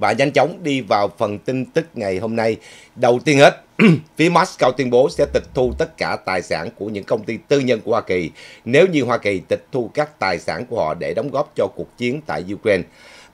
và nhanh chóng đi vào phần tin tức ngày hôm nay. Đầu tiên hết, phía Moscow tuyên bố sẽ tịch thu tất cả tài sản của những công ty tư nhân của Hoa Kỳ nếu như Hoa Kỳ tịch thu các tài sản của họ để đóng góp cho cuộc chiến tại Ukraine.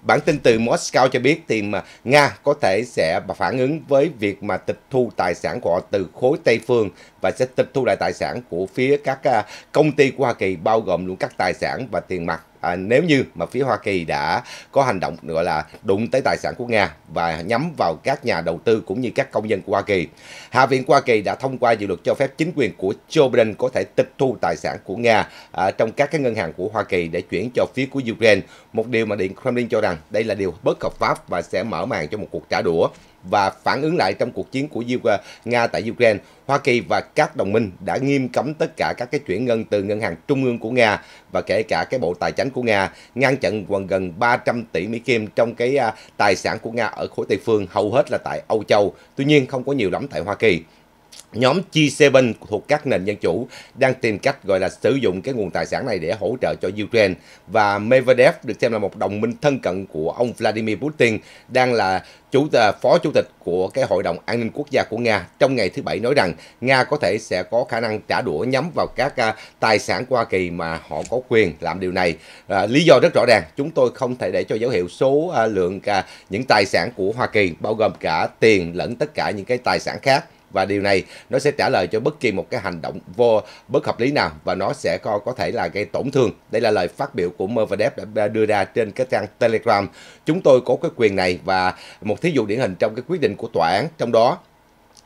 Bản tin từ Moscow cho biết thì mà Nga có thể sẽ phản ứng với việc mà tịch thu tài sản của họ từ khối Tây phương và sẽ tịch thu lại tài sản của phía các à, công ty của Hoa Kỳ bao gồm luôn các tài sản và tiền mặt à, nếu như mà phía Hoa Kỳ đã có hành động gọi là đụng tới tài sản của Nga và nhắm vào các nhà đầu tư cũng như các công dân của Hoa Kỳ. Hạ viện của Hoa Kỳ đã thông qua dự luật cho phép chính quyền của Joe Biden có thể tịch thu tài sản của Nga à, trong các cái ngân hàng của Hoa Kỳ để chuyển cho phía của Ukraine. Một điều mà Điện Kremlin cho rằng đây là điều bất hợp pháp và sẽ mở màn cho một cuộc trả đũa và phản ứng lại trong cuộc chiến của Nga tại Ukraine, Hoa Kỳ và các đồng minh đã nghiêm cấm tất cả các cái chuyển ngân từ ngân hàng trung ương của Nga và kể cả cái bộ tài chính của Nga, ngăn chặn gần gần 300 tỷ Mỹ Kim trong cái à, tài sản của Nga ở khối Tây phương, hầu hết là tại Âu Châu, tuy nhiên không có nhiều lắm tại Hoa Kỳ nhóm G7 thuộc các nền dân chủ đang tìm cách gọi là sử dụng cái nguồn tài sản này để hỗ trợ cho Ukraine và Medvedev được xem là một đồng minh thân cận của ông Vladimir Putin đang là chủ phó chủ tịch của cái hội đồng an ninh quốc gia của Nga trong ngày thứ bảy nói rằng Nga có thể sẽ có khả năng trả đũa nhắm vào các à, tài sản của Hoa Kỳ mà họ có quyền làm điều này. Uh, lý do rất rõ ràng, chúng tôi không thể để cho dấu hiệu số à, lượng những tài sản của Hoa Kỳ bao gồm cả tiền lẫn tất cả những cái tài sản khác và điều này nó sẽ trả lời cho bất kỳ một cái hành động vô bất hợp lý nào và nó sẽ có có thể là gây tổn thương. Đây là lời phát biểu của Medvedev đã đưa ra trên cái trang Telegram. Chúng tôi có cái quyền này và một thí dụ điển hình trong cái quyết định của tòa án trong đó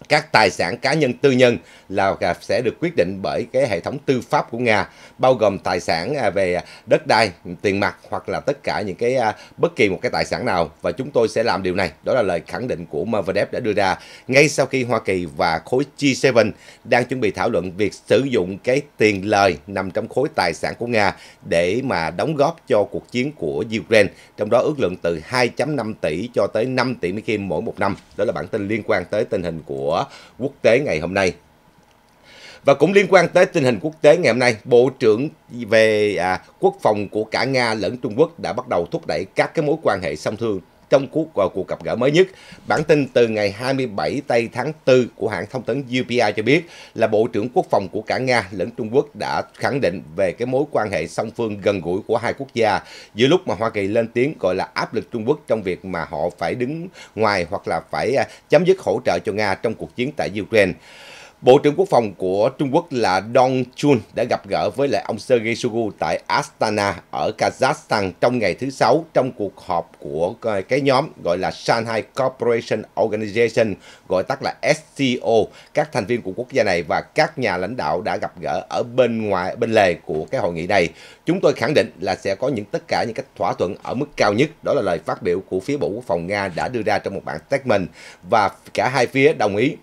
các tài sản cá nhân tư nhân là à, sẽ được quyết định bởi cái hệ thống tư pháp của Nga bao gồm tài sản à, về đất đai, tiền mặt hoặc là tất cả những cái à, bất kỳ một cái tài sản nào và chúng tôi sẽ làm điều này. Đó là lời khẳng định của Medvedev đã đưa ra ngay sau khi Hoa Kỳ và khối G7 đang chuẩn bị thảo luận việc sử dụng cái tiền lời nằm trong khối tài sản của Nga để mà đóng góp cho cuộc chiến của Ukraine, trong đó ước lượng từ 2.5 tỷ cho tới 5 tỷ Mỹ Kim mỗi một năm. Đó là bản tin liên quan tới tình hình của của quốc tế ngày hôm nay. Và cũng liên quan tới tình hình quốc tế ngày hôm nay, Bộ trưởng về à, quốc phòng của cả Nga lẫn Trung Quốc đã bắt đầu thúc đẩy các cái mối quan hệ song phương trong cuộc ờ, cuộc gặp gỡ mới nhất. Bản tin từ ngày 27 tây tháng 4 của hãng thông tấn UPI cho biết là Bộ trưởng Quốc phòng của cả Nga lẫn Trung Quốc đã khẳng định về cái mối quan hệ song phương gần gũi của hai quốc gia giữa lúc mà Hoa Kỳ lên tiếng gọi là áp lực Trung Quốc trong việc mà họ phải đứng ngoài hoặc là phải ờ, chấm dứt hỗ trợ cho Nga trong cuộc chiến tại Ukraine. Bộ trưởng Quốc phòng của Trung Quốc là Dong Chun đã gặp gỡ với lại ông Sergei Shoigu tại Astana ở Kazakhstan trong ngày thứ Sáu trong cuộc họp của cái nhóm gọi là Shanghai Cooperation Organization, gọi tắt là SCO. Các thành viên của quốc gia này và các nhà lãnh đạo đã gặp gỡ ở bên ngoài, bên lề của cái hội nghị này. Chúng tôi khẳng định là sẽ có những tất cả những cách thỏa thuận ở mức cao nhất. Đó là lời phát biểu của phía Bộ Quốc phòng Nga đã đưa ra trong một bản statement và cả hai phía đồng ý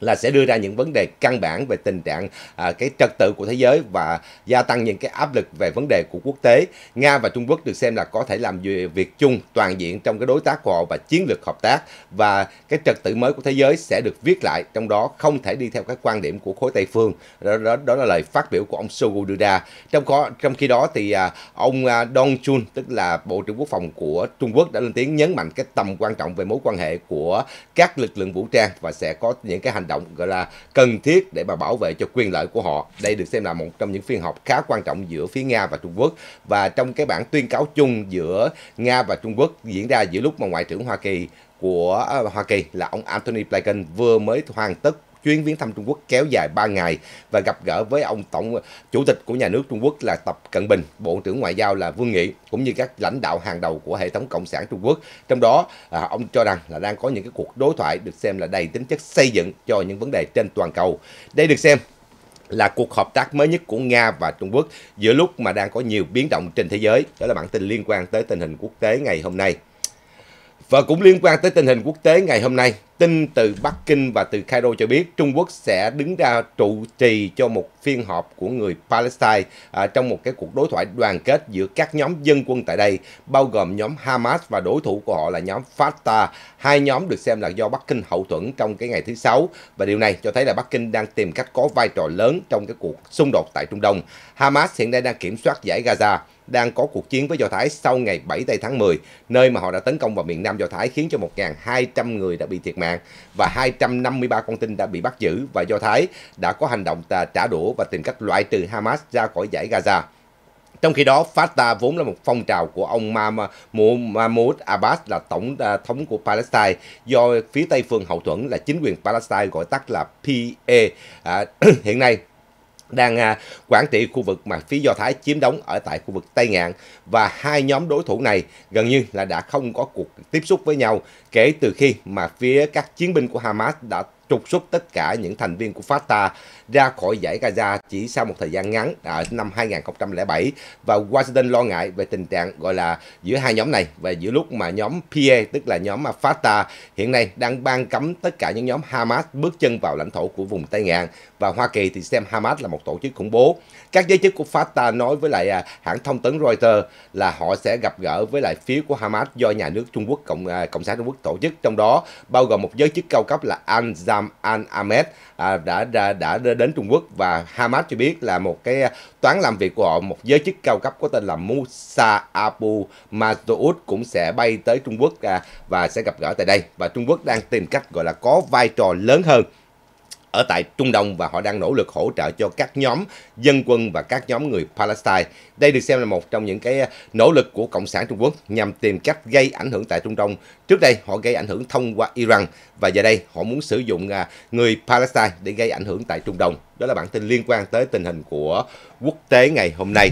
là sẽ đưa ra những vấn đề căn bản về tình trạng à, cái trật tự của thế giới và gia tăng những cái áp lực về vấn đề của quốc tế. Nga và Trung Quốc được xem là có thể làm việc chung toàn diện trong cái đối tác của họ và chiến lược hợp tác và cái trật tự mới của thế giới sẽ được viết lại trong đó không thể đi theo các quan điểm của khối Tây phương. Đó đó, đó là lời phát biểu của ông Shoigu đưa ra. Trong có trong khi đó thì à, ông à, Dong Chun tức là Bộ trưởng Quốc phòng của Trung Quốc đã lên tiếng nhấn mạnh cái tầm quan trọng về mối quan hệ của các lực lượng vũ trang và sẽ có những cái hành hành động gọi là cần thiết để mà bảo vệ cho quyền lợi của họ. Đây được xem là một trong những phiên họp khá quan trọng giữa phía Nga và Trung Quốc và trong cái bản tuyên cáo chung giữa Nga và Trung Quốc diễn ra giữa lúc mà Ngoại trưởng Hoa Kỳ của à, Hoa Kỳ là ông anthony Blinken vừa mới hoàn tất chuyến viếng thăm Trung Quốc kéo dài 3 ngày và gặp gỡ với ông Tổng Chủ tịch của nhà nước Trung Quốc là Tập Cận Bình, Bộ trưởng Ngoại giao là Vương Nghị cũng như các lãnh đạo hàng đầu của hệ thống Cộng sản Trung Quốc. Trong đó, à, ông cho rằng là đang có những cái cuộc đối thoại được xem là đầy tính chất xây dựng cho những vấn đề trên toàn cầu. Đây được xem là cuộc hợp tác mới nhất của Nga và Trung Quốc giữa lúc mà đang có nhiều biến động trên thế giới. Đó là bản tin liên quan tới tình hình quốc tế ngày hôm nay. Và cũng liên quan tới tình hình quốc tế ngày hôm nay, tin từ Bắc Kinh và từ Cairo cho biết Trung Quốc sẽ đứng ra trụ trì cho một phiên họp của người Palestine à, trong một cái cuộc đối thoại đoàn kết giữa các nhóm dân quân tại đây, bao gồm nhóm Hamas và đối thủ của họ là nhóm Fatah. Hai nhóm được xem là do Bắc Kinh hậu thuẫn trong cái ngày thứ Sáu và điều này cho thấy là Bắc Kinh đang tìm cách có vai trò lớn trong cái cuộc xung đột tại Trung Đông. Hamas hiện nay đang kiểm soát giải Gaza đang có cuộc chiến với Do Thái sau ngày 7 tây tháng 10, nơi mà họ đã tấn công vào miền Nam Do Thái khiến cho 1.200 người đã bị thiệt mạng và 253 con tin đã bị bắt giữ và Do Thái đã có hành động trả đũa và tìm cách loại trừ Hamas ra khỏi giải Gaza. Trong khi đó, Fatah vốn là một phong trào của ông Mahmoud Abbas là tổng à, thống của Palestine do phía Tây phương hậu thuẫn là chính quyền Palestine gọi tắt là PA. À, hiện nay, đang à, quản trị khu vực mà phía Do Thái chiếm đóng ở tại khu vực Tây Ngạn và hai nhóm đối thủ này gần như là đã không có cuộc tiếp xúc với nhau kể từ khi mà phía các chiến binh của Hamas đã trục xuất tất cả những thành viên của Fatah ra khỏi giải Gaza chỉ sau một thời gian ngắn ở à, năm 2007 và Washington lo ngại về tình trạng gọi là giữa hai nhóm này và giữa lúc mà nhóm PA tức là nhóm Fatah hiện nay đang ban cấm tất cả những nhóm Hamas bước chân vào lãnh thổ của vùng Tây Ngàn và Hoa Kỳ thì xem Hamas là một tổ chức khủng bố. Các giới chức của Fatah nói với lại à, hãng thông tấn Reuters là họ sẽ gặp gỡ với lại phía của Hamas do nhà nước Trung Quốc Cộng, à, Cộng sản Trung Quốc tổ chức trong đó bao gồm một giới chức cao cấp là Al Islam al-Ahmed à, đã, đã đã đến Trung Quốc và Hamas cho biết là một cái à, toán làm việc của họ, một giới chức cao cấp có tên là Musa Abu Mazoud cũng sẽ bay tới Trung Quốc à, và sẽ gặp gỡ tại đây. Và Trung Quốc đang tìm cách gọi là có vai trò lớn hơn ở tại Trung Đông và họ đang nỗ lực hỗ trợ cho các nhóm dân quân và các nhóm người Palestine. Đây được xem là một trong những cái ờ, nỗ lực của Cộng sản Trung Quốc nhằm tìm cách gây ảnh hưởng tại Trung Đông. Trước đây họ gây ảnh hưởng thông qua Iran và giờ đây họ muốn sử dụng ờ, người Palestine để gây ảnh hưởng tại Trung Đông. Đó là bản tin liên quan tới tình hình của quốc tế ngày hôm nay.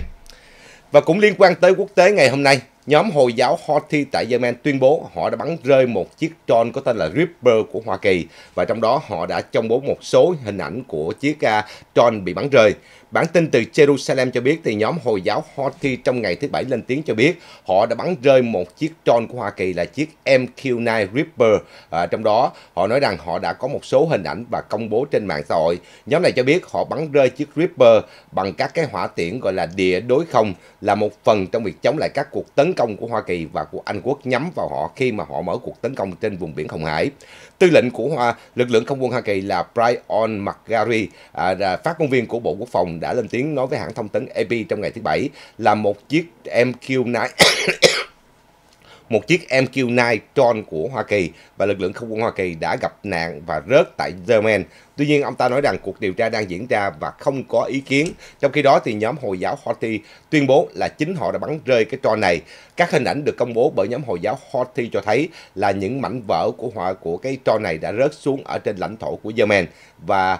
Và cũng liên quan tới quốc tế ngày hôm nay, Nhóm Hồi giáo Houthi tại Yemen tuyên bố họ đã bắn rơi một chiếc drone có tên là Reaper của Hoa Kỳ và trong đó họ đã công bố một số hình ảnh của chiếc à, drone bị bắn rơi. Bản tin từ Jerusalem cho biết thì nhóm Hồi giáo Houthi trong ngày thứ Bảy lên tiếng cho biết họ đã bắn rơi một chiếc drone của Hoa Kỳ là chiếc MQ-9 Reaper. À, trong đó họ nói rằng họ đã có một số hình ảnh và công bố trên mạng xã hội. Nhóm này cho biết họ bắn rơi chiếc Reaper bằng các cái hỏa tiễn gọi là địa đối không là một phần trong việc chống lại các cuộc tấn công của Hoa Kỳ và của Anh Quốc nhắm vào họ khi mà họ mở cuộc tấn công trên vùng biển Hồng Hải. Tư lệnh của Hoa, lực lượng không quân Hoa Kỳ là Brian McGarry, à, phát ngôn viên của Bộ Quốc phòng đã lên tiếng nói với hãng thông tấn AP trong ngày thứ Bảy là một chiếc MQ-9 một chiếc MQ-9 Tron của Hoa Kỳ và lực lượng không quân Hoa Kỳ đã gặp nạn và rớt tại Yemen. Tuy nhiên, ông ta nói rằng cuộc điều tra đang diễn ra và không có ý kiến. Trong khi đó, thì nhóm Hồi giáo Houthi tuyên bố là chính họ đã bắn rơi cái Tron này. Các hình ảnh được công bố bởi nhóm Hồi giáo Houthi cho thấy là những mảnh vỡ của họa của cái Tron này đã rớt xuống ở trên lãnh thổ của Yemen. Và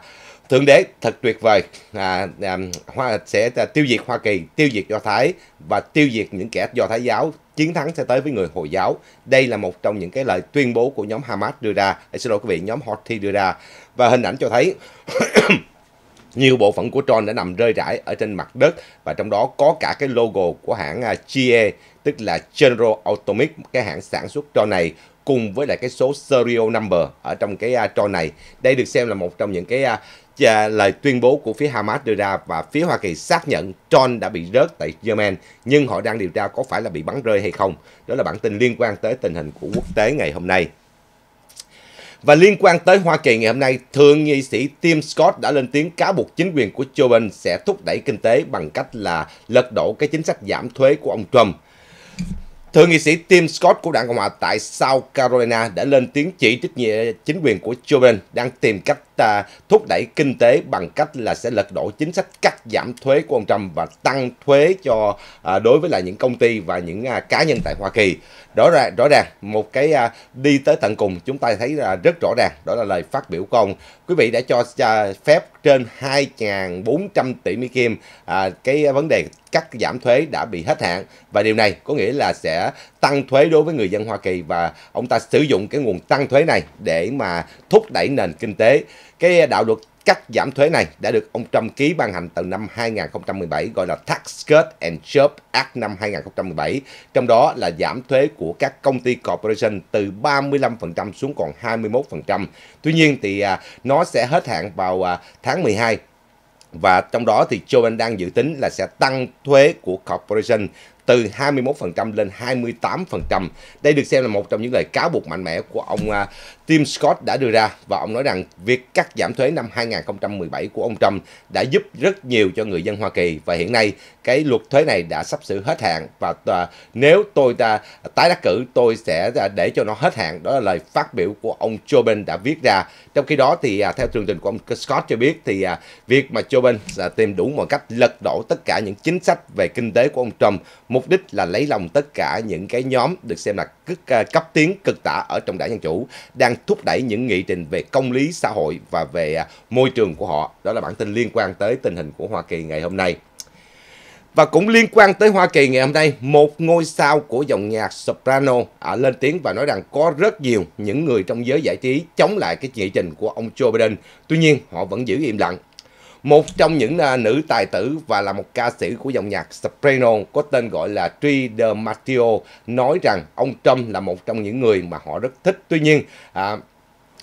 thượng đế thật tuyệt vời à, à, hoa sẽ à, tiêu diệt hoa kỳ tiêu diệt do thái và tiêu diệt những kẻ do thái giáo chiến thắng sẽ tới với người hồi giáo đây là một trong những cái lời tuyên bố của nhóm hamas đưa ra à, xin lỗi quý vị nhóm houthi đưa ra và hình ảnh cho thấy nhiều bộ phận của Tron đã nằm rơi rải ở trên mặt đất và trong đó có cả cái logo của hãng à, GE tức là General Atomic cái hãng sản xuất Tron này cùng với lại cái số serial number ở trong cái Tron à, này đây được xem là một trong những cái à, lời tuyên bố của phía Hamas đưa ra và phía Hoa Kỳ xác nhận John đã bị rớt tại Yemen nhưng họ đang điều tra có phải là bị bắn rơi hay không. Đó là bản tin liên quan tới tình hình của quốc tế ngày hôm nay. Và liên quan tới Hoa Kỳ ngày hôm nay, Thượng nghị sĩ Tim Scott đã lên tiếng cáo buộc chính quyền của Joe Biden sẽ thúc đẩy kinh tế bằng cách là lật đổ cái chính sách giảm thuế của ông Trump. Thượng nghị sĩ Tim Scott của đảng Cộng hòa tại South Carolina đã lên tiếng chỉ trích chính quyền của Joe Biden đang tìm cách à, thúc đẩy kinh tế bằng cách là sẽ lật đổ chính sách cắt giảm thuế của ông Trump và tăng thuế cho à, đối với là những công ty và những à, cá nhân tại Hoa Kỳ rõ ràng rõ ràng một cái à, đi tới tận cùng chúng ta thấy là rất rõ ràng đó là lời phát biểu của ông quý vị đã cho à, phép trên 2.400 tỷ Mỹ Kim à, cái vấn đề cắt giảm thuế đã bị hết hạn và điều này có nghĩa là sẽ tăng thuế đối với người dân Hoa Kỳ và ông ta sử dụng cái nguồn tăng thuế này để mà thúc đẩy nền kinh tế cái à, đạo luật cắt giảm thuế này đã được ông Trump ký ban hành từ năm 2017 gọi là Tax Cut and Job Act năm 2017, trong đó là giảm thuế của các công ty corporation từ 35% xuống còn 21%. Tuy nhiên thì à, nó sẽ hết hạn vào à, tháng 12 và trong đó thì Joe Biden đang dự tính là sẽ tăng thuế của corporation từ 21% lên 28%. Đây được xem là một trong những lời cáo buộc mạnh mẽ của ông à, Tim Scott đã đưa ra và ông nói rằng việc cắt giảm thuế năm 2017 của ông Trump đã giúp rất nhiều cho người dân Hoa Kỳ và hiện nay cái luật thuế này đã sắp sửa hết hạn và nếu tôi ta tái đắc cử tôi sẽ để cho nó hết hạn đó là lời phát biểu của ông Joe Biden đã viết ra trong khi đó thì à, theo tường trình của ông Scott cho biết thì à, việc mà Joe Biden à, tìm đủ mọi cách lật đổ tất cả những chính sách về kinh tế của ông Trump mục đích là lấy lòng tất cả những cái nhóm được xem là À, cấp tiến cực tả ở trong đảng Dân Chủ đang thúc đẩy những nghị trình về công lý xã hội và về à, môi trường của họ. Đó là bản tin liên quan tới tình hình của Hoa Kỳ ngày hôm nay. Và cũng liên quan tới Hoa Kỳ ngày hôm nay, một ngôi sao của dòng nhạc soprano à, lên tiếng và nói rằng có rất nhiều những người trong giới giải trí chống lại cái nghị trình của ông Joe Biden. Tuy nhiên, họ vẫn giữ im lặng một trong những uh, nữ tài tử và là một ca sĩ của dòng nhạc soprano có tên gọi là Tri De Matteo nói rằng ông Trump là một trong những người mà họ rất thích. Tuy nhiên, uh,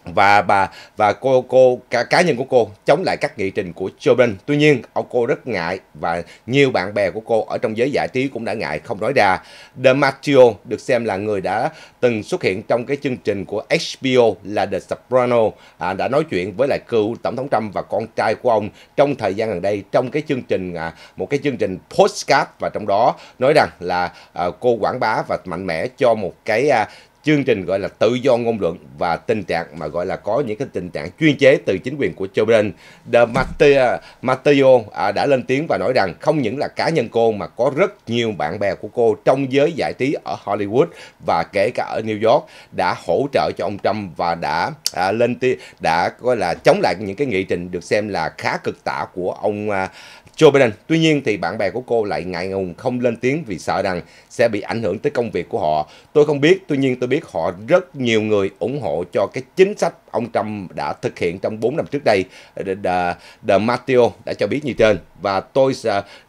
và bà và cô cô cá, cá nhân của cô chống lại các nghị trình của Joe Biden. Tuy nhiên, ông cô rất ngại và nhiều bạn bè của cô ở trong giới giải trí cũng đã ngại không nói ra. The Matteo được xem là người đã từng xuất hiện trong cái chương trình của HBO là The Soprano à, đã nói chuyện với lại cựu tổng thống Trump và con trai của ông trong thời gian gần đây trong cái chương trình à, một cái chương trình postcard và trong đó nói rằng là à, cô quảng bá và mạnh mẽ cho một cái à, chương trình gọi là tự do ngôn luận và tình trạng mà gọi là có những cái tình trạng chuyên chế từ chính quyền của Joe Biden. The Matteo, Matteo à, đã lên tiếng và nói rằng không những là cá nhân cô mà có rất nhiều bạn bè của cô trong giới giải trí ở Hollywood và kể cả ở New York đã hỗ trợ cho ông Trump và đã à, lên tiếng đã gọi là chống lại những cái nghị trình được xem là khá cực tả của ông à, Joe Biden. Tuy nhiên thì bạn bè của cô lại ngại ngùng không lên tiếng vì sợ rằng sẽ bị ảnh hưởng tới công việc của họ. Tôi không biết, tuy nhiên tôi biết họ rất nhiều người ủng hộ cho cái chính sách ông Trump đã thực hiện trong 4 năm trước đây. The, The Matteo đã cho biết như trên và tôi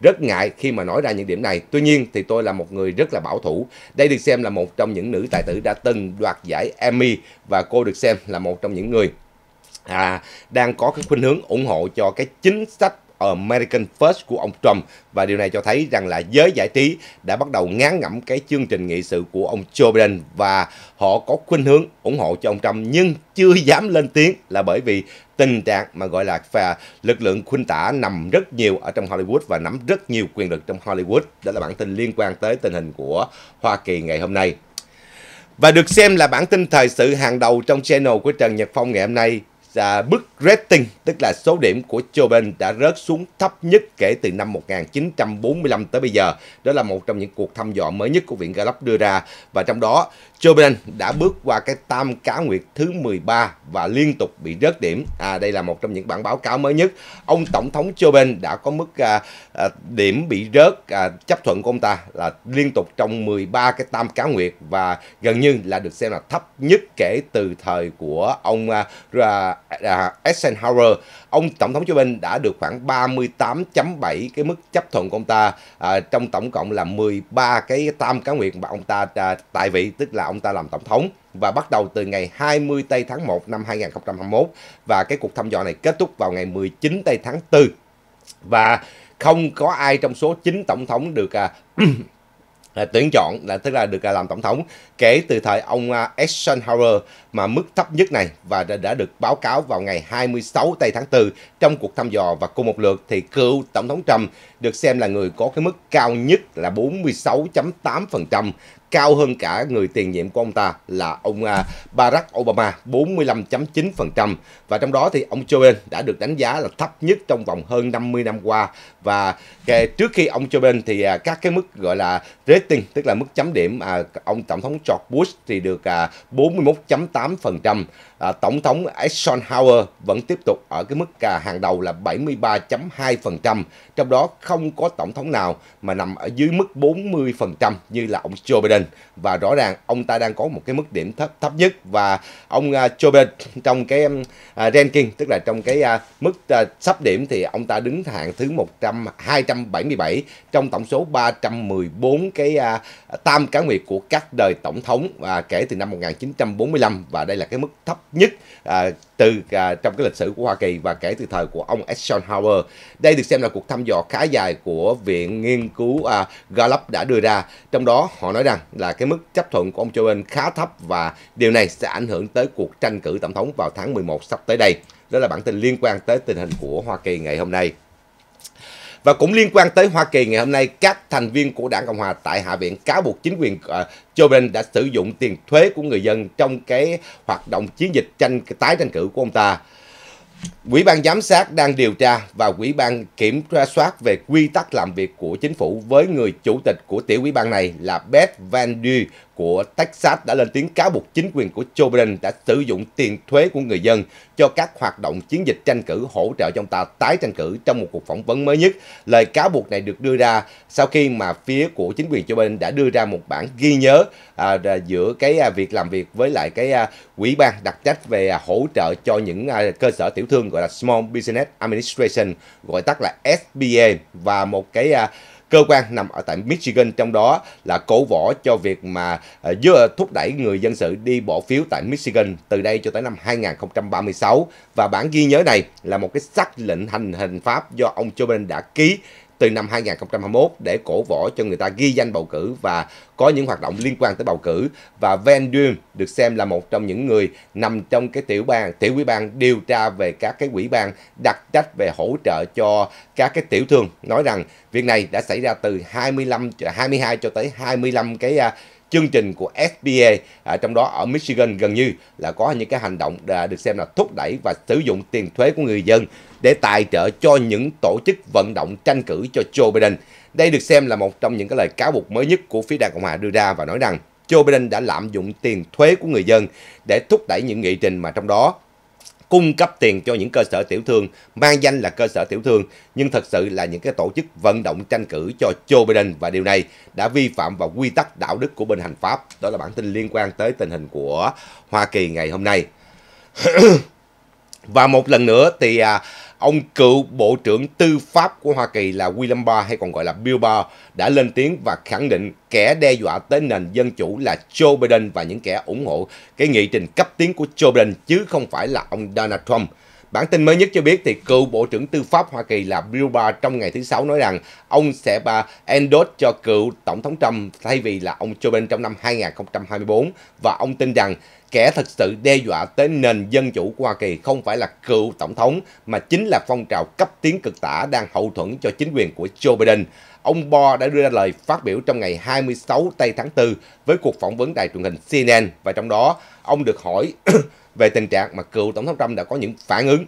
rất ngại khi mà nói ra những điểm này. Tuy nhiên thì tôi là một người rất là bảo thủ. Đây được xem là một trong những nữ tài tử đã từng đoạt giải Emmy và cô được xem là một trong những người à, đang có cái khuynh hướng ủng hộ cho cái chính sách American First của ông Trump và điều này cho thấy rằng là giới giải trí đã bắt đầu ngán ngẩm cái chương trình nghị sự của ông Joe Biden và họ có khuynh hướng ủng hộ cho ông Trump nhưng chưa dám lên tiếng là bởi vì tình trạng mà gọi là phà, lực lượng khuynh tả nằm rất nhiều ở trong Hollywood và nắm rất nhiều quyền lực trong Hollywood. Đó là bản tin liên quan tới tình hình của Hoa Kỳ ngày hôm nay. Và được xem là bản tin thời sự hàng đầu trong channel của Trần Nhật Phong ngày hôm nay à, bức rating, tức là số điểm của Chopin đã rớt xuống thấp nhất kể từ năm 1945 tới bây giờ. Đó là một trong những cuộc thăm dò mới nhất của Viện Gallup đưa ra. Và trong đó, Chopin đã bước qua cái tam cá nguyệt thứ 13 và liên tục bị rớt điểm. À, đây là một trong những bản báo cáo mới nhất. Ông Tổng thống Chopin đã có mức à, à, điểm bị rớt à, chấp thuận của ông ta là liên tục trong 13 cái tam cá nguyệt và gần như là được xem là thấp nhất kể từ thời của ông à, à à, Eisenhower, ông tổng thống Joe Biden đã được khoảng 38.7 cái mức chấp thuận của ông ta à, trong tổng cộng là 13 cái tam cá nguyện mà ông ta à, tại vị tức là ông ta làm tổng thống và bắt đầu từ ngày 20 tây tháng 1 năm 2021 và cái cuộc thăm dò này kết thúc vào ngày 19 tây tháng 4 và không có ai trong số 9 tổng thống được à, là tuyển chọn là tức là được à, làm tổng thống kể từ thời ông à, Eisenhower mà mức thấp nhất này và đã, đã được báo cáo vào ngày 26 tây tháng 4 trong cuộc thăm dò và cùng một lượt thì cựu tổng thống Trump được xem là người có cái mức cao nhất là 46.8% cao hơn cả người tiền nhiệm của ông ta là ông à, Barack Obama 45.9% và trong đó thì ông Joe Biden đã được đánh giá là thấp nhất trong vòng hơn 50 năm qua và trước khi ông Joe Biden thì à, các cái mức gọi là rating tức là mức chấm điểm à, ông tổng thống George Bush thì được 41.8% À, tổng thống Eisenhower vẫn tiếp tục ở cái mức à, hàng đầu là 73.2%, trong đó không có tổng thống nào mà nằm ở dưới mức 40% như là ông Joe Biden và rõ ràng ông ta đang có một cái mức điểm thấp thấp nhất và ông à, Joe Biden trong cái um, à, ranking tức là trong cái mức sắp điểm thì ông ta đứng hạng thứ 100 277 trong tổng số 314 cái tam cá nguyệt của các đời tổng thống và kể từ năm 1945 và đây là cái mức thấp nhất à, từ à, trong cái lịch sử của Hoa Kỳ và kể từ thời của ông Eisenhower. Đây được xem là cuộc thăm dò khá dài của Viện Nghiên cứu à, Gallup đã đưa ra. Trong đó họ nói rằng là cái mức chấp thuận của ông Joe Biden khá thấp và điều này sẽ ảnh hưởng tới cuộc tranh cử tổng thống vào tháng 11 sắp tới đây. Đó là bản tin liên quan tới tình hình của Hoa Kỳ ngày hôm nay. Và cũng liên quan tới Hoa Kỳ ngày hôm nay, các thành viên của Đảng Cộng hòa tại Hạ viện cáo buộc chính quyền ờ, Joe Biden đã sử dụng tiền thuế của người dân trong cái hoạt động chiến dịch tranh tái tranh cử của ông ta. Quỹ ban giám sát đang điều tra và quỹ ban kiểm tra soát về quy tắc làm việc của chính phủ với người chủ tịch của tiểu quỹ ban này là Beth Van Duy của Texas đã lên tiếng cáo buộc chính quyền của Joe Biden đã sử dụng tiền thuế của người dân cho các hoạt động chiến dịch tranh cử hỗ trợ cho ông ta tái tranh cử trong một cuộc phỏng vấn mới nhất. Lời cáo buộc này được đưa ra sau khi mà phía của chính quyền Joe Biden đã đưa ra một bản ghi nhớ à, giữa cái à, việc làm việc với lại cái à, quỹ ban đặc trách về à, hỗ trợ cho những à, cơ sở tiểu thương gọi là Small Business Administration gọi tắt là SBA và một cái à, cơ quan nằm ở tại Michigan trong đó là cổ võ cho việc mà vừa à, thúc đẩy người dân sự đi bỏ phiếu tại Michigan từ đây cho tới năm 2036 và bản ghi nhớ này là một cái sắc lệnh hành hình pháp do ông Joe Biden đã ký từ năm 2021 để cổ võ cho người ta ghi danh bầu cử và có những hoạt động liên quan tới bầu cử và Van Duem được xem là một trong những người nằm trong cái tiểu bang tiểu quỹ bang điều tra về các cái quỹ bang đặc trách về hỗ trợ cho các cái tiểu thương nói rằng việc này đã xảy ra từ 25 22 cho tới 25 cái à, chương trình của SBA à, trong đó ở Michigan gần như là có những cái hành động à, được xem là thúc đẩy và sử dụng tiền thuế của người dân để tài trợ cho những tổ chức vận động tranh cử cho Joe Biden. Đây được xem là một trong những cái lời cáo buộc mới nhất của phía Đảng Cộng Hòa đưa ra và nói rằng Joe Biden đã lạm dụng tiền thuế của người dân để thúc đẩy những nghị trình mà trong đó cung cấp tiền cho những cơ sở tiểu thương, mang danh là cơ sở tiểu thương, nhưng thật sự là những cái tổ chức vận động tranh cử cho Joe Biden và điều này đã vi phạm vào quy tắc đạo đức của bên hành pháp. Đó là bản tin liên quan tới tình hình của Hoa Kỳ ngày hôm nay. và một lần nữa thì à, ông cựu Bộ trưởng Tư pháp của Hoa Kỳ là William Barr hay còn gọi là Bill Barr đã lên tiếng và khẳng định kẻ đe dọa tới nền dân chủ là Joe Biden và những kẻ ủng hộ cái nghị trình cấp tiến của Joe Biden chứ không phải là ông Donald Trump. Bản tin mới nhất cho biết thì cựu Bộ trưởng Tư pháp Hoa Kỳ là Bill Barr trong ngày thứ Sáu nói rằng ông sẽ bà endorse cho cựu Tổng thống Trump thay vì là ông Joe Biden trong năm 2024 và ông tin rằng kẻ thực sự đe dọa tới nền dân chủ của Hoa Kỳ không phải là cựu tổng thống mà chính là phong trào cấp tiến cực tả đang hậu thuẫn cho chính quyền của Joe Biden. Ông Bo đã đưa ra lời phát biểu trong ngày 26 tây tháng 4 với cuộc phỏng vấn đài truyền hình CNN và trong đó ông được hỏi về tình trạng mà cựu tổng thống Trump đã có những phản ứng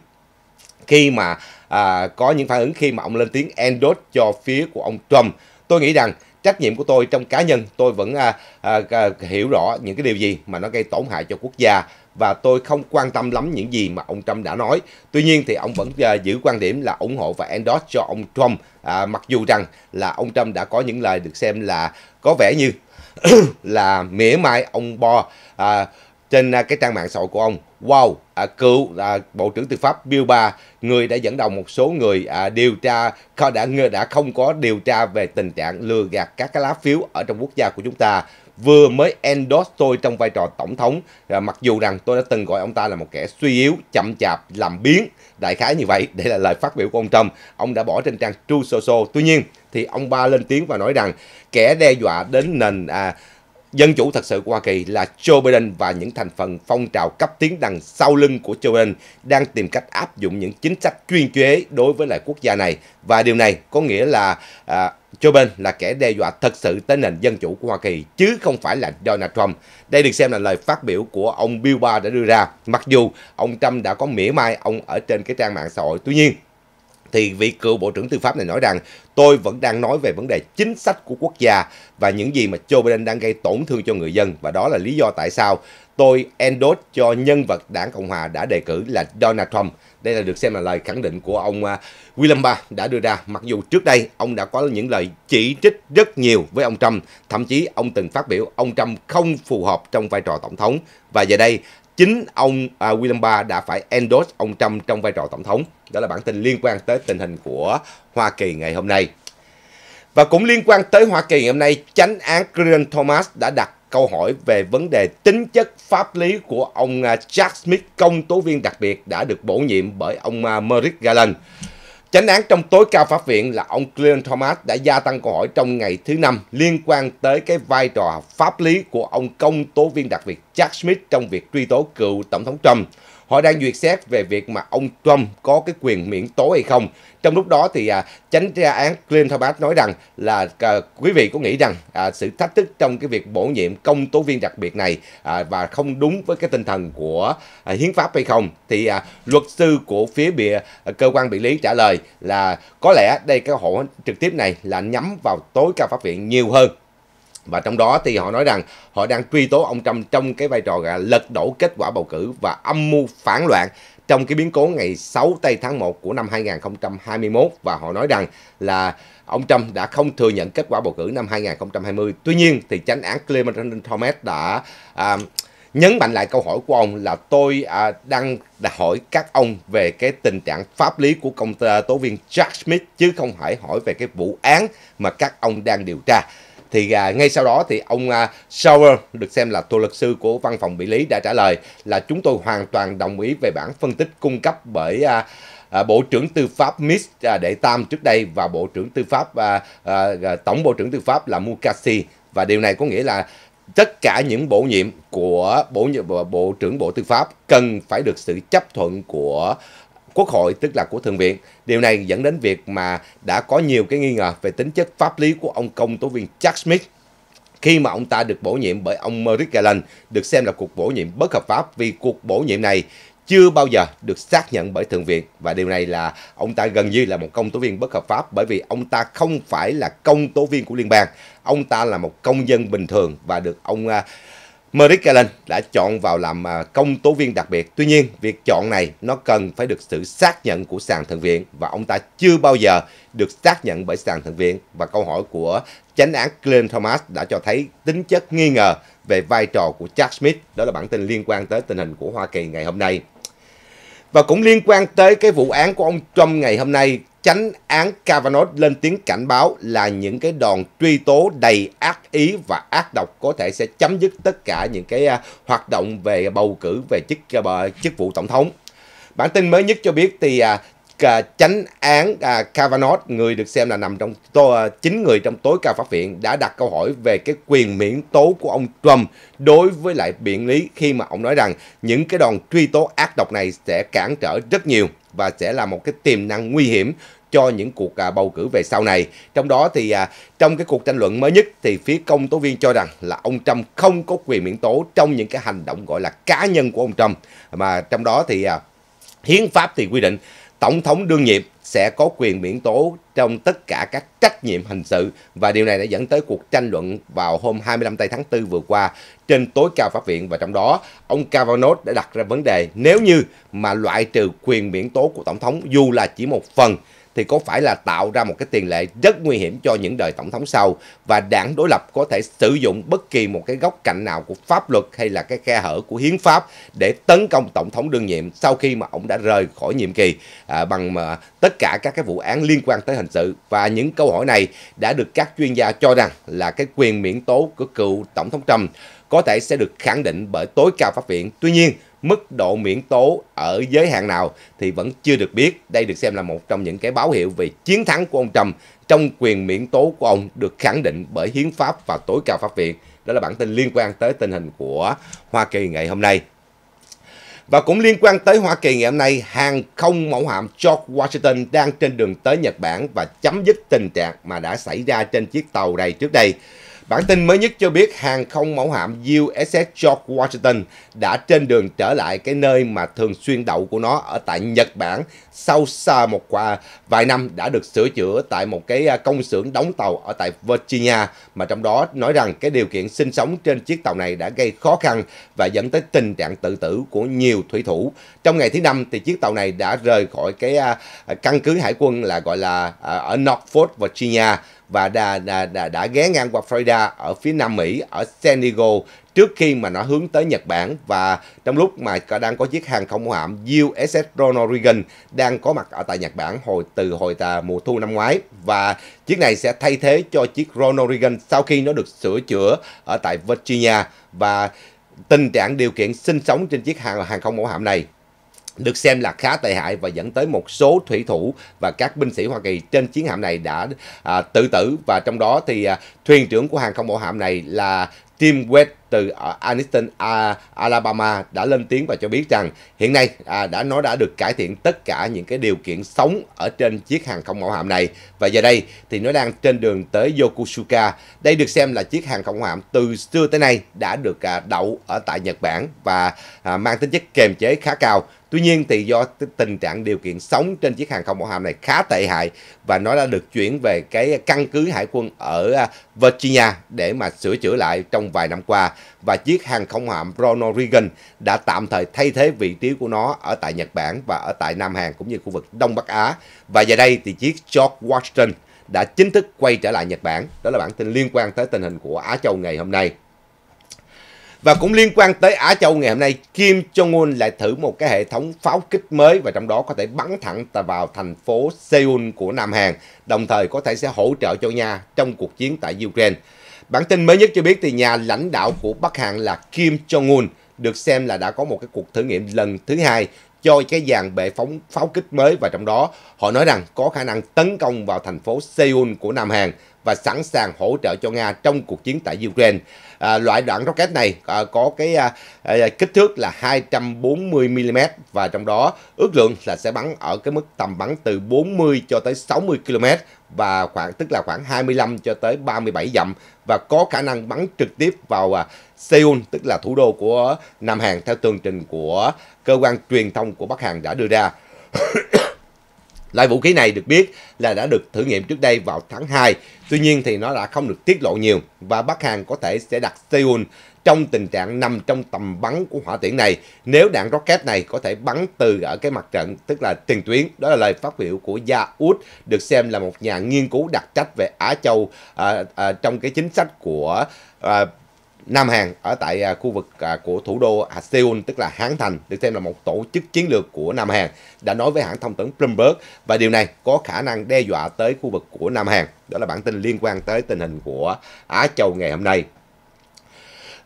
khi mà à, có những phản ứng khi mà ông lên tiếng endorse cho phía của ông Trump tôi nghĩ rằng trách nhiệm của tôi trong cá nhân tôi vẫn à, à, à, hiểu rõ những cái điều gì mà nó gây tổn hại cho quốc gia và tôi không quan tâm lắm những gì mà ông Trump đã nói. Tuy nhiên thì ông vẫn à, giữ quan điểm là ủng hộ và endorse cho ông Trump à, mặc dù rằng là ông Trump đã có những lời được xem là có vẻ như là mỉa mai ông Bo à, trên à, cái trang mạng xã hội của ông wow à, cựu à, bộ trưởng tư pháp Bill Barr người đã dẫn đầu một số người à, điều tra có đã đã không có điều tra về tình trạng lừa gạt các cái lá phiếu ở trong quốc gia của chúng ta vừa mới endorse tôi trong vai trò tổng thống à, mặc dù rằng tôi đã từng gọi ông ta là một kẻ suy yếu chậm chạp làm biến đại khái như vậy đây là lời phát biểu của ông Trump ông đã bỏ trên trang True Social tuy nhiên thì ông ba lên tiếng và nói rằng kẻ đe dọa đến nền à, Dân chủ thật sự của Hoa Kỳ là Joe Biden và những thành phần phong trào cấp tiến đằng sau lưng của Joe Biden đang tìm cách áp dụng những chính sách chuyên chế đối với lại quốc gia này. Và điều này có nghĩa là à, Joe Biden là kẻ đe dọa thật sự tới nền dân chủ của Hoa Kỳ, chứ không phải là Donald Trump. Đây được xem là lời phát biểu của ông Bill Barr đã đưa ra. Mặc dù ông Trump đã có mỉa mai ông ở trên cái trang mạng xã hội, tuy nhiên thì vị cựu Bộ trưởng Tư pháp này nói rằng tôi vẫn đang nói về vấn đề chính sách của quốc gia và những gì mà Joe Biden đang gây tổn thương cho người dân và đó là lý do tại sao tôi endorse cho nhân vật đảng Cộng Hòa đã đề cử là Donald Trump. Đây là được xem là lời khẳng định của ông à, William Barr đã đưa ra. Mặc dù trước đây ông đã có những lời chỉ trích rất nhiều với ông Trump, thậm chí ông từng phát biểu ông Trump không phù hợp trong vai trò tổng thống. Và giờ đây chính ông à, William Barr đã phải endorse ông Trump trong vai trò tổng thống. Đó là bản tin liên quan tới tình hình của Hoa Kỳ ngày hôm nay. Và cũng liên quan tới Hoa Kỳ ngày hôm nay, chánh án Clarence Thomas đã đặt câu hỏi về vấn đề tính chất pháp lý của ông à, Jack Smith, công tố viên đặc biệt đã được bổ nhiệm bởi ông à, Merrick Garland. Chánh án trong tối cao pháp viện là ông Cleon Thomas đã gia tăng câu hỏi trong ngày thứ năm liên quan tới cái vai trò pháp lý của ông công tố viên đặc biệt Jack Smith trong việc truy tố cựu Tổng thống Trump. Họ đang duyệt xét về việc mà ông Trump có cái quyền miễn tố hay không. Trong lúc đó thì à, chánh tra án Clint Thomas nói rằng là à, quý vị có nghĩ rằng à, sự thách thức trong cái việc bổ nhiệm công tố viên đặc biệt này à, và không đúng với cái tinh thần của à, hiến pháp hay không thì à, luật sư của phía bìa à, cơ quan bị lý trả lời là có lẽ đây cái hộ trực tiếp này là nhắm vào tối cao pháp viện nhiều hơn và trong đó thì họ nói rằng họ đang truy tố ông Trump trong cái vai trò là lật đổ kết quả bầu cử và âm mưu phản loạn trong cái biến cố ngày 6 tây tháng 1 của năm 2021 và họ nói rằng là ông Trump đã không thừa nhận kết quả bầu cử năm 2020. Tuy nhiên thì chánh án Clement Thomas đã à, nhấn mạnh lại câu hỏi của ông là tôi à, đang hỏi các ông về cái tình trạng pháp lý của công tố viên Jack Smith chứ không phải hỏi về cái vụ án mà các ông đang điều tra thì à, ngay sau đó thì ông à, Sauer được xem là tổ luật sư của văn phòng bị lý đã trả lời là chúng tôi hoàn toàn đồng ý về bản phân tích cung cấp bởi à, À, Bộ trưởng Tư pháp Miss à, Đệ Tam trước đây và Bộ trưởng Tư pháp à, à, à Tổng Bộ trưởng Tư pháp là Mukasi và điều này có nghĩa là tất cả những bổ nhiệm của bộ à, bộ trưởng Bộ Tư pháp cần phải được sự chấp thuận của quốc hội tức là của thượng viện điều này dẫn đến việc mà đã có nhiều cái nghi ngờ về tính chất pháp lý của ông công tố viên Chuck Smith khi mà ông ta được bổ nhiệm bởi ông Merrick Garland được xem là cuộc bổ nhiệm bất hợp pháp vì cuộc bổ nhiệm này chưa bao giờ được xác nhận bởi Thượng viện và điều này là ông ta gần như là một công tố viên bất hợp pháp bởi vì ông ta không phải là công tố viên của liên bang. Ông ta là một công dân bình thường và được ông à, Merrick Garland đã chọn vào làm à, công tố viên đặc biệt. Tuy nhiên, việc chọn này nó cần phải được sự xác nhận của sàn thượng viện và ông ta chưa bao giờ được xác nhận bởi sàn thượng viện và câu hỏi của chánh án Glenn Thomas đã cho thấy tính chất nghi ngờ về vai trò của Jack Smith. Đó là bản tin liên quan tới tình hình của Hoa Kỳ ngày hôm nay. Và cũng liên quan tới cái vụ án của ông Trump ngày hôm nay Chánh án Kavanaugh lên tiếng cảnh báo là những cái đòn truy tố đầy ác ý và ác độc có thể sẽ chấm dứt tất cả những cái à, hoạt động về bầu cử về chức à, chức vụ tổng thống. Bản tin mới nhất cho biết thì à, chánh án Kavanaugh, người được xem là nằm trong chín người trong tối cao pháp viện đã đặt câu hỏi về cái quyền miễn tố của ông Trump đối với lại biện lý khi mà ông nói rằng những cái đòn truy tố ác độc này sẽ cản trở rất nhiều và sẽ là một cái tiềm năng nguy hiểm cho những cuộc à, bầu cử về sau này. Trong đó thì à, trong cái cuộc tranh luận mới nhất thì phía công tố viên cho rằng là ông Trump không có quyền miễn tố trong những cái hành động gọi là cá nhân của ông Trump mà trong đó thì à, hiến pháp thì quy định Tổng thống đương nhiệm sẽ có quyền miễn tố trong tất cả các trách nhiệm hình sự và điều này đã dẫn tới cuộc tranh luận vào hôm 25 tây tháng 4 vừa qua trên tối cao pháp viện và trong đó ông Kavanaugh đã đặt ra vấn đề nếu như mà loại trừ quyền miễn tố của tổng thống dù là chỉ một phần thì có phải là tạo ra một cái tiền lệ rất nguy hiểm cho những đời tổng thống sau và đảng đối lập có thể sử dụng bất kỳ một cái góc cạnh nào của pháp luật hay là cái khe hở của hiến pháp để tấn công tổng thống đương nhiệm sau khi mà ông đã rời khỏi nhiệm kỳ à, bằng mà tất cả các cái vụ án liên quan tới hình sự và những câu hỏi này đã được các chuyên gia cho rằng là cái quyền miễn tố của cựu tổng thống Trump có thể sẽ được khẳng định bởi tối cao pháp viện. Tuy nhiên, mức độ miễn tố ở giới hạn nào thì vẫn chưa được biết. Đây được xem là một trong những cái báo hiệu về chiến thắng của ông Trump trong quyền miễn tố của ông được khẳng định bởi hiến pháp và tối cao pháp viện. Đó là bản tin liên quan tới tình hình của Hoa Kỳ ngày hôm nay. Và cũng liên quan tới Hoa Kỳ ngày hôm nay, hàng không mẫu hạm George Washington đang trên đường tới Nhật Bản và chấm dứt tình trạng mà đã xảy ra trên chiếc tàu này trước đây. Bản tin mới nhất cho biết hàng không mẫu hạm USS George Washington đã trên đường trở lại cái nơi mà thường xuyên đậu của nó ở tại Nhật Bản sau xa một quả, vài năm đã được sửa chữa tại một cái à, công xưởng đóng tàu ở tại Virginia mà trong đó nói rằng cái điều kiện sinh sống trên chiếc tàu này đã gây khó khăn và dẫn tới tình trạng tự tử của nhiều thủy thủ. Trong ngày thứ năm thì chiếc tàu này đã rời khỏi cái à, căn cứ hải quân là gọi là à, ở Norfolk, Virginia và đã, đã, đã, đã ghé ngang qua Florida ở phía Nam Mỹ, ở San Diego trước khi mà nó hướng tới Nhật Bản và trong lúc mà đang có chiếc hàng không mẫu hạm USS Ronald Reagan đang có mặt ở tại Nhật Bản hồi từ hồi tà mùa thu năm ngoái và chiếc này sẽ thay thế cho chiếc Ronald Reagan sau khi nó được sửa chữa ở tại Virginia và tình trạng điều kiện sinh sống trên chiếc hàng hàng không mẫu hạm này được xem là khá tệ hại và dẫn tới một số thủy thủ và các binh sĩ Hoa Kỳ trên chiến hạm này đã à, tự tử và trong đó thì à, thuyền trưởng của hàng không mẫu hạm này là Tim West từ à, Aniston à, Alabama đã lên tiếng và cho biết rằng hiện nay à, đã nó đã được cải thiện tất cả những cái điều kiện sống ở trên chiếc hàng không mẫu hạm này và giờ đây thì nó đang trên đường tới Yokosuka. Đây được xem là chiếc hàng không mẫu hạm từ xưa tới nay đã được đậu ở tại Nhật Bản và mang tính chất kềm chế khá cao. Tuy nhiên thì do tình trạng điều kiện sống trên chiếc hàng không mẫu hạm này khá tệ hại và nó đã được chuyển về cái căn cứ hải quân ở Virginia để mà sửa chữa lại trong vài năm qua và chiếc hàng không hạm Ronald Reagan đã tạm thời thay thế vị trí của nó ở tại Nhật Bản và ở tại Nam Hàn cũng như khu vực Đông Bắc Á. Và giờ đây thì chiếc George Washington đã chính thức quay trở lại Nhật Bản. Đó là bản tin liên quan tới tình hình của Á Châu ngày hôm nay. Và cũng liên quan tới Á Châu ngày hôm nay, Kim Jong-un lại thử một cái hệ thống pháo kích mới và trong đó có thể bắn thẳng vào thành phố Seoul của Nam Hàn, đồng thời có thể sẽ hỗ trợ cho Nga trong cuộc chiến tại Ukraine. Bản tin mới nhất cho biết thì nhà lãnh đạo của Bắc Hàn là Kim Jong-un được xem là đã có một cái cuộc thử nghiệm lần thứ hai cho cái dàn bệ phóng pháo kích mới và trong đó họ nói rằng có khả năng tấn công vào thành phố Seoul của Nam Hàn và sẵn sàng hỗ trợ cho Nga trong cuộc chiến tại Ukraine. À, loại đạn rocket này à, có cái à, à, kích thước là 240 mm và trong đó ước lượng là sẽ bắn ở cái mức tầm bắn từ 40 cho tới 60 km và khoảng tức là khoảng 25 cho tới 37 dặm và có khả năng bắn trực tiếp vào à, Seoul tức là thủ đô của Nam Hàn theo tường trình của cơ quan truyền thông của Bắc Hàn đã đưa ra. Loại vũ khí này được biết là đã được thử nghiệm trước đây vào tháng 2 Tuy nhiên thì nó đã không được tiết lộ nhiều và Bắc Hàn có thể sẽ đặt Seoul trong tình trạng nằm trong tầm bắn của hỏa tiễn này nếu đạn rocket này có thể bắn từ ở cái mặt trận tức là tiền tuyến đó là lời phát biểu của Ja Út được xem là một nhà nghiên cứu đặc trách về Á Châu à, à, trong cái chính sách của à, Nam Hàn ở tại à, khu vực à, của thủ đô à, Seoul tức là Hán Thành được xem là một tổ chức chiến lược của Nam Hàn đã nói với hãng thông tấn Bloomberg và điều này có khả năng đe dọa tới khu vực của Nam Hàn. Đó là bản tin liên quan tới tình hình của Á Châu ngày hôm nay.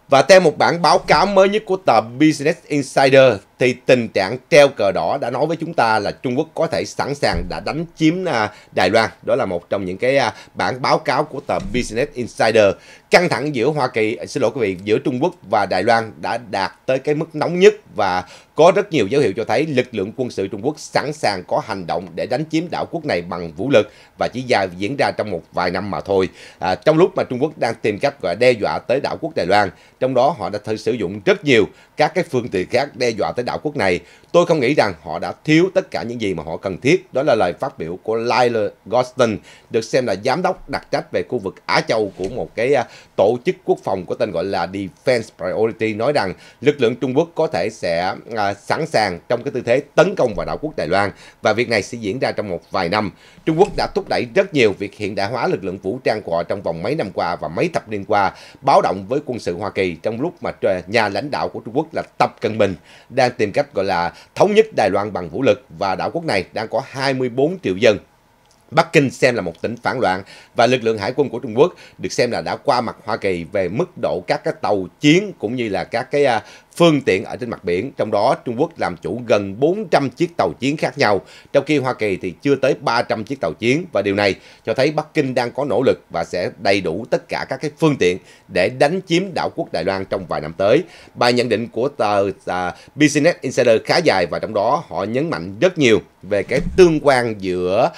Và theo một bản báo cáo mới nhất của tờ Business Insider thì tình trạng treo cờ đỏ đã nói với chúng ta là Trung Quốc có thể sẵn sàng đã đánh chiếm à, Đài Loan. Đó là một trong những cái à, bản báo cáo của tờ Business Insider. Căng thẳng giữa Hoa Kỳ, à, xin lỗi quý vị, giữa Trung Quốc và Đài Loan đã đạt tới cái mức nóng nhất và có rất nhiều dấu hiệu cho thấy lực lượng quân sự Trung Quốc sẵn sàng có hành động để đánh chiếm đảo quốc này bằng vũ lực và chỉ dài diễn ra trong một vài năm mà thôi. À, trong lúc mà Trung Quốc đang tìm cách gọi đe dọa tới đảo quốc Đài Loan, trong đó họ đã thử sử dụng rất nhiều các cái phương tiện khác đe dọa tới đạo quốc này, tôi không nghĩ rằng họ đã thiếu tất cả những gì mà họ cần thiết. Đó là lời phát biểu của Lyle Gostin, được xem là giám đốc đặc trách về khu vực Á Châu của một cái à, tổ chức quốc phòng có tên gọi là Defense Priority nói rằng lực lượng Trung Quốc có thể sẽ à, sẵn sàng trong cái tư thế tấn công vào đảo quốc Đài Loan và việc này sẽ diễn ra trong một vài năm. Trung Quốc đã thúc đẩy rất nhiều việc hiện đại hóa lực lượng vũ trang của họ trong vòng mấy năm qua và mấy thập niên qua, báo động với quân sự Hoa Kỳ trong lúc mà nhà lãnh đạo của Trung Quốc là Tập Cận Bình đang tìm cách gọi là thống nhất Đài Loan bằng vũ lực và đảo quốc này đang có 24 triệu dân Bắc Kinh xem là một tỉnh phản loạn và lực lượng hải quân của Trung Quốc được xem là đã qua mặt Hoa Kỳ về mức độ các cái tàu chiến cũng như là các cái à, phương tiện ở trên mặt biển. Trong đó Trung Quốc làm chủ gần 400 chiếc tàu chiến khác nhau, trong khi Hoa Kỳ thì chưa tới 300 chiếc tàu chiến và điều này cho thấy Bắc Kinh đang có nỗ lực và sẽ đầy đủ tất cả các cái phương tiện để đánh chiếm đảo quốc Đài Loan trong vài năm tới. Bài nhận định của tờ à, Business Insider khá dài và trong đó họ nhấn mạnh rất nhiều về cái tương quan giữa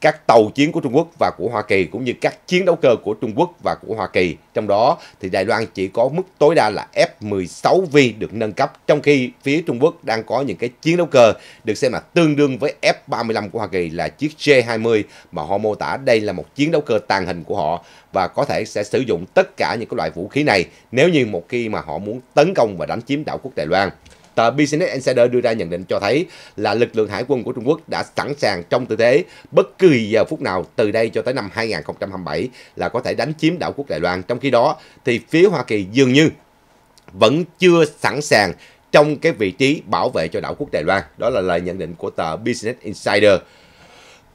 các tàu chiến của Trung Quốc và của Hoa Kỳ cũng như các chiến đấu cơ của Trung Quốc và của Hoa Kỳ. Trong đó thì Đài Loan chỉ có mức tối đa là F-16V được nâng cấp trong khi phía Trung Quốc đang có những cái chiến đấu cơ được xem là tương đương với F-35 của Hoa Kỳ là chiếc J-20 mà họ mô tả đây là một chiến đấu cơ tàn hình của họ và có thể sẽ sử dụng tất cả những cái loại vũ khí này nếu như một khi mà họ muốn tấn công và đánh chiếm đảo quốc Đài Loan. Tờ Business Insider đưa ra nhận định cho thấy là lực lượng hải quân của Trung Quốc đã sẵn sàng trong tư thế bất kỳ giờ phút nào từ đây cho tới năm 2027 là có thể đánh chiếm đảo quốc Đài Loan. Trong khi đó thì phía Hoa Kỳ dường như vẫn chưa sẵn sàng trong cái vị trí bảo vệ cho đảo quốc Đài Loan. Đó là lời nhận định của tờ Business Insider.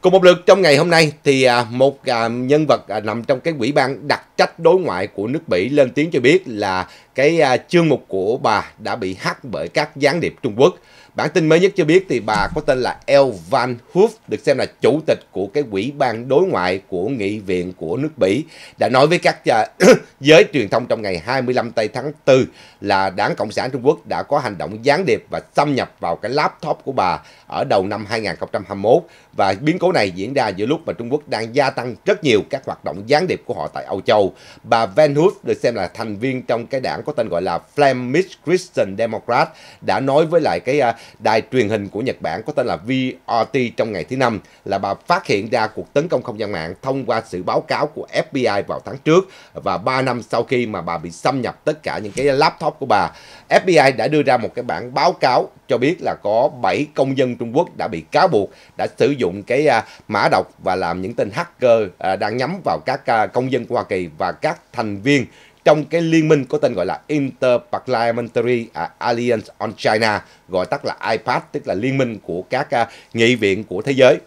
Cùng một lượt trong ngày hôm nay thì à, một à, nhân vật à, nằm trong cái quỹ ban đặc trách đối ngoại của nước Mỹ lên tiếng cho biết là cái chương mục của bà đã bị hack bởi các gián điệp Trung Quốc. Bản tin mới nhất cho biết thì bà có tên là El Van Hoof, được xem là chủ tịch của cái quỹ ban đối ngoại của Nghị viện của nước Bỉ, đã nói với các à, giới truyền thông trong ngày 25 tây tháng 4 là đảng Cộng sản Trung Quốc đã có hành động gián điệp và xâm nhập vào cái laptop của bà ở đầu năm 2021 và biến cố này diễn ra giữa lúc mà Trung Quốc đang gia tăng rất nhiều các hoạt động gián điệp của họ tại Âu Châu. Bà Van Hoof được xem là thành viên trong cái đảng có tên gọi là Flemish Christian Democrat đã nói với lại cái uh, đài truyền hình của Nhật Bản có tên là VRT trong ngày thứ Năm là bà phát hiện ra cuộc tấn công không gian mạng thông qua sự báo cáo của FBI vào tháng trước và 3 năm sau khi mà bà bị xâm nhập tất cả những cái laptop của bà. FBI đã đưa ra một cái bản báo cáo cho biết là có 7 công dân Trung Quốc đã bị cáo buộc đã sử dụng cái à, mã độc và làm những tên hacker à, đang nhắm vào các à, công dân của Hoa Kỳ và các thành viên trong cái liên minh có tên gọi là Interparliamentary à, Alliance on China, gọi tắt là IPAD, tức là liên minh của các à, nghị viện của thế giới.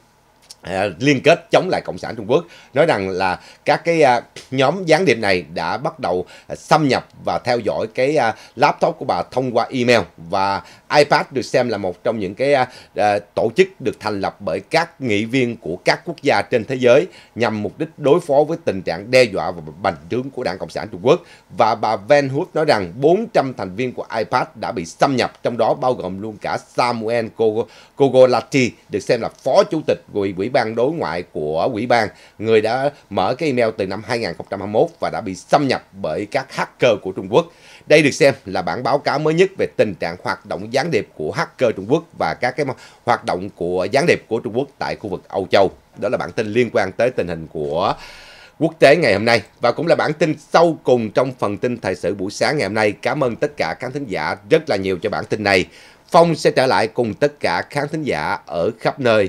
À, liên kết chống lại cộng sản Trung Quốc nói rằng là các cái à, nhóm gián điệp này đã bắt đầu à, xâm nhập và theo dõi cái laptop của bà thông qua email và iPad được xem là một trong những cái tổ chức được thành lập bởi các nghị viên của các quốc gia trên thế giới nhằm mục đích đối phó với tình trạng đe dọa và bành trướng của Đảng Cộng sản Trung Quốc và bà Van Hood nói rằng 400 thành viên của iPad đã bị xâm nhập trong đó bao gồm luôn cả Samuel Kogolati được xem là phó chủ tịch của Ủy ban đối ngoại của quỹ ban, người đã mở cái email từ năm 2021 và đã bị xâm nhập bởi các hacker của Trung Quốc. Đây được xem là bản báo cáo mới nhất về tình trạng hoạt động gián điệp của hacker Trung Quốc và các cái hoạt động của gián điệp của Trung Quốc tại khu vực Âu Châu. Đó là bản tin liên quan tới tình hình của quốc tế ngày hôm nay và cũng là bản tin sau cùng trong phần tin thời sự buổi sáng ngày hôm nay. Cảm ơn tất cả khán thính giả rất là nhiều cho bản tin này. Phong sẽ trở lại cùng tất cả khán thính giả ở khắp nơi